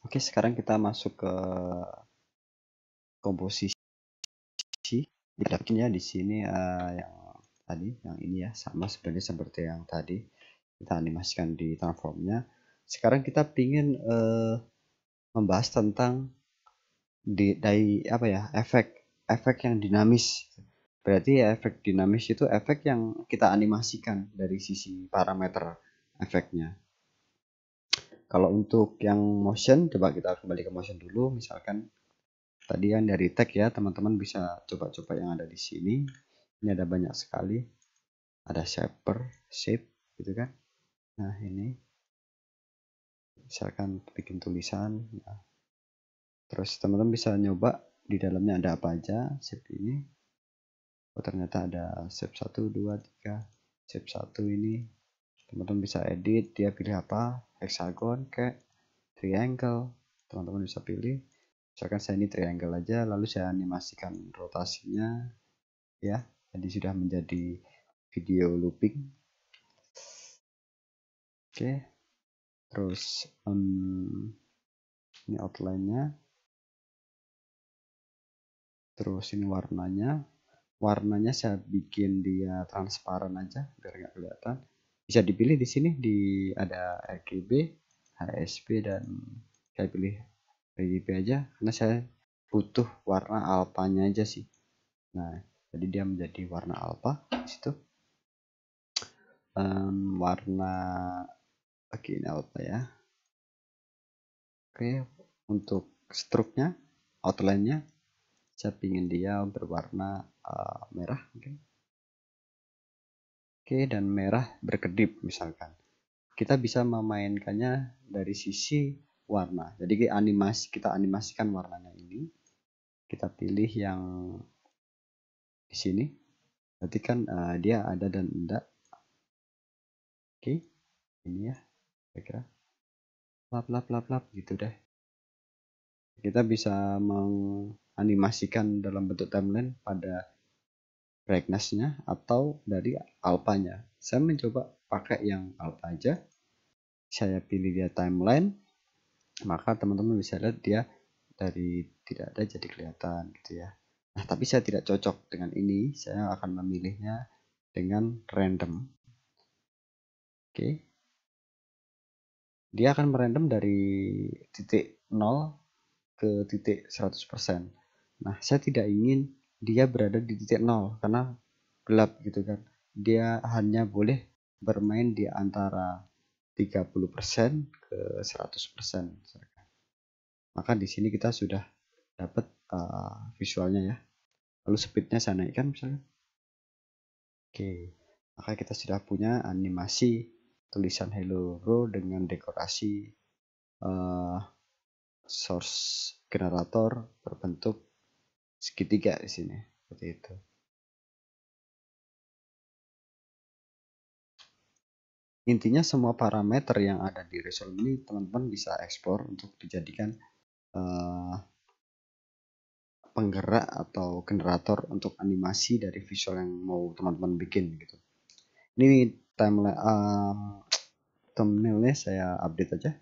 Oke, sekarang kita masuk ke komposisi. ya di sini uh, yang tadi, yang ini ya, sama sebenarnya seperti yang tadi kita animasikan di transformnya. Sekarang kita ingin uh, eh, membahas tentang di, dari apa ya efek efek yang dinamis. Berarti ya, efek dinamis itu efek yang kita animasikan dari sisi parameter efeknya. Kalau untuk yang motion, coba kita kembali ke motion dulu. Misalkan tadi yang dari tag ya, teman-teman bisa coba-coba yang ada di sini. Ini ada banyak sekali. Ada shaper, shape, gitu kan. Nah, ini. Misalkan bikin tulisan. Nah. Terus teman-teman bisa nyoba di dalamnya ada apa aja shape ini. Oh, ternyata ada shape 1, 2, 3. Shape 1 ini. Teman-teman bisa edit, dia pilih apa, hexagon ke triangle teman-teman bisa pilih misalkan saya ini triangle aja lalu saya animasikan rotasinya ya jadi sudah menjadi video looping oke terus um, ini outline-nya terus ini warnanya warnanya saya bikin dia transparan aja biar nggak kelihatan bisa dipilih di sini di ada RGB, HSP dan saya pilih RGB aja karena saya butuh warna alpanya aja sih. Nah, jadi dia menjadi warna alfa di situ. Um, warna oke ini alfa ya. Oke, okay, untuk struknya, outline-nya saya pingin dia berwarna uh, merah, oke. Okay Oke, dan merah berkedip misalkan. Kita bisa memainkannya dari sisi warna. Jadi animasi kita animasikan warnanya ini. Kita pilih yang di sini. Berarti kan uh, dia ada dan enggak. Oke. Ini ya. Saya kira. Lap lap lap lap gitu deh. Kita bisa menganimasikan dalam bentuk timeline pada brightnessnya atau dari alpanya saya mencoba pakai yang alpha aja saya pilih dia timeline maka teman-teman bisa lihat dia dari tidak ada jadi kelihatan gitu ya nah tapi saya tidak cocok dengan ini saya akan memilihnya dengan random oke dia akan merandom dari titik 0 ke titik 100% nah saya tidak ingin dia berada di titik nol karena gelap gitu kan dia hanya boleh bermain di antara 30% ke 100% maka di sini kita sudah dapat uh, visualnya ya lalu speednya saya naikkan misalnya oke maka kita sudah punya animasi tulisan hello bro dengan dekorasi uh, source generator berbentuk segitiga di sini seperti itu intinya semua parameter yang ada di resolve ini teman-teman bisa ekspor untuk dijadikan uh, penggerak atau generator untuk animasi dari visual yang mau teman-teman bikin gitu ini timeline uh, thumbnailnya saya update aja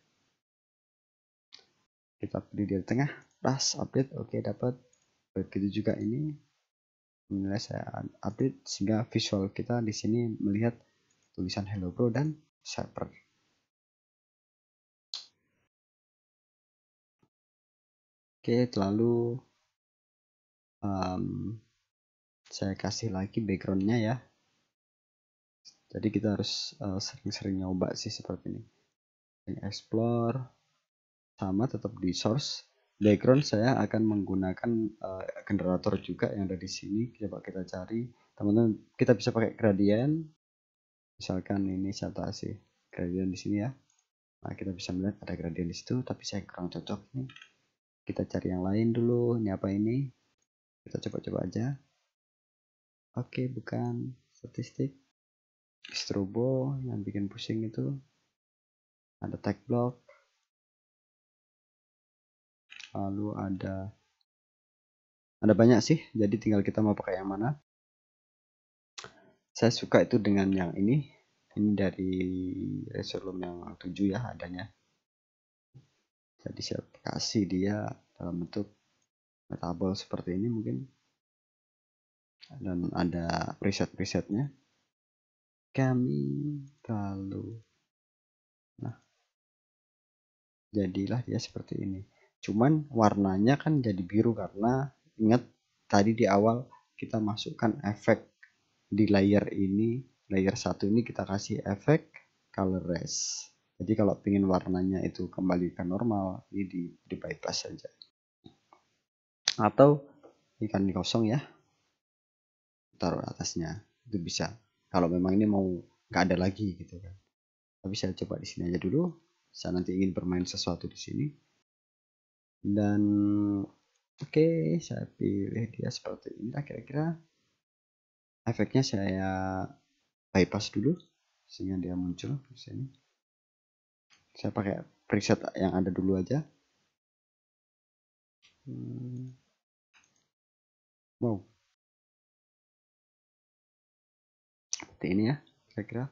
kita pilih di tengah ras update oke okay, dapat begitu juga ini menilai saya update sehingga visual kita di sini melihat tulisan Hello Bro dan server. Oke, terlalu, um, saya kasih lagi backgroundnya ya. Jadi kita harus eh, sering-sering uh, nyoba sih seperti ini. Explore sama tetap di source background saya akan menggunakan uh, generator juga yang ada di sini coba kita cari teman-teman kita bisa pakai gradient misalkan ini saya kasih gradient di sini ya nah kita bisa melihat ada gradient di situ tapi saya kurang cocok nih kita cari yang lain dulu ini apa ini kita coba-coba aja oke bukan statistik strobo yang bikin pusing itu ada tag block lalu ada ada banyak sih jadi tinggal kita mau pakai yang mana saya suka itu dengan yang ini ini dari resolum yang 7 ya adanya jadi saya kasih dia dalam bentuk metabol seperti ini mungkin dan ada preset-presetnya kami lalu nah jadilah dia seperti ini cuman warnanya kan jadi biru karena ingat tadi di awal kita masukkan efek di layer ini layer satu ini kita kasih efek color res jadi kalau pingin warnanya itu kembali ke normal ini di, di bypass saja atau ikan di kosong ya taruh atasnya itu bisa kalau memang ini mau nggak ada lagi gitu kan tapi saya coba di sini aja dulu saya nanti ingin bermain sesuatu di sini dan oke okay, saya pilih dia seperti ini kira-kira efeknya saya bypass dulu sehingga dia muncul di sini saya pakai preset yang ada dulu aja hmm. wow seperti ini ya kira-kira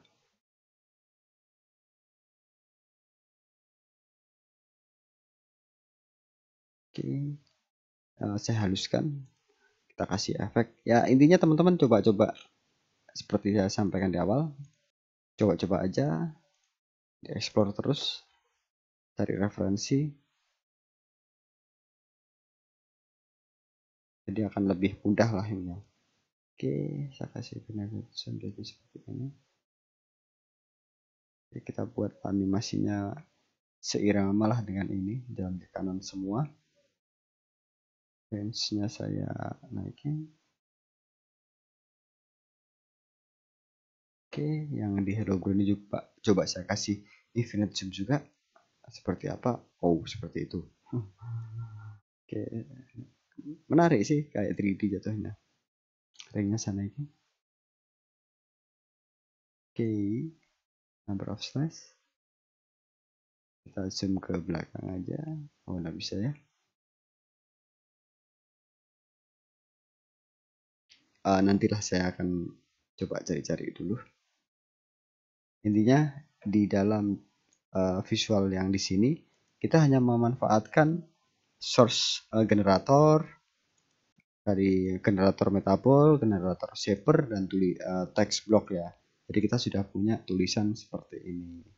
Oke. Uh, saya haluskan. Kita kasih efek. Ya, intinya teman-teman coba-coba seperti saya sampaikan di awal. Coba-coba aja di dieksplor terus cari referensi jadi akan lebih mudah lah ini oke saya kasih penegasan jadi seperti ini Oke, kita buat animasinya seirama lah dengan ini jalan di kanan semua range-nya saya naikin oke yang di hello ground ini juga coba saya kasih infinite zoom juga seperti apa oh seperti itu oke menarik sih kayak 3D jatuhnya ringnya saya naikin oke number of slice kita zoom ke belakang aja oh nggak bisa ya uh, nantilah saya akan coba cari-cari dulu intinya di dalam uh, visual yang di sini kita hanya memanfaatkan source uh, generator dari generator metabol, generator shaper dan tuli, uh, text block ya. Jadi kita sudah punya tulisan seperti ini.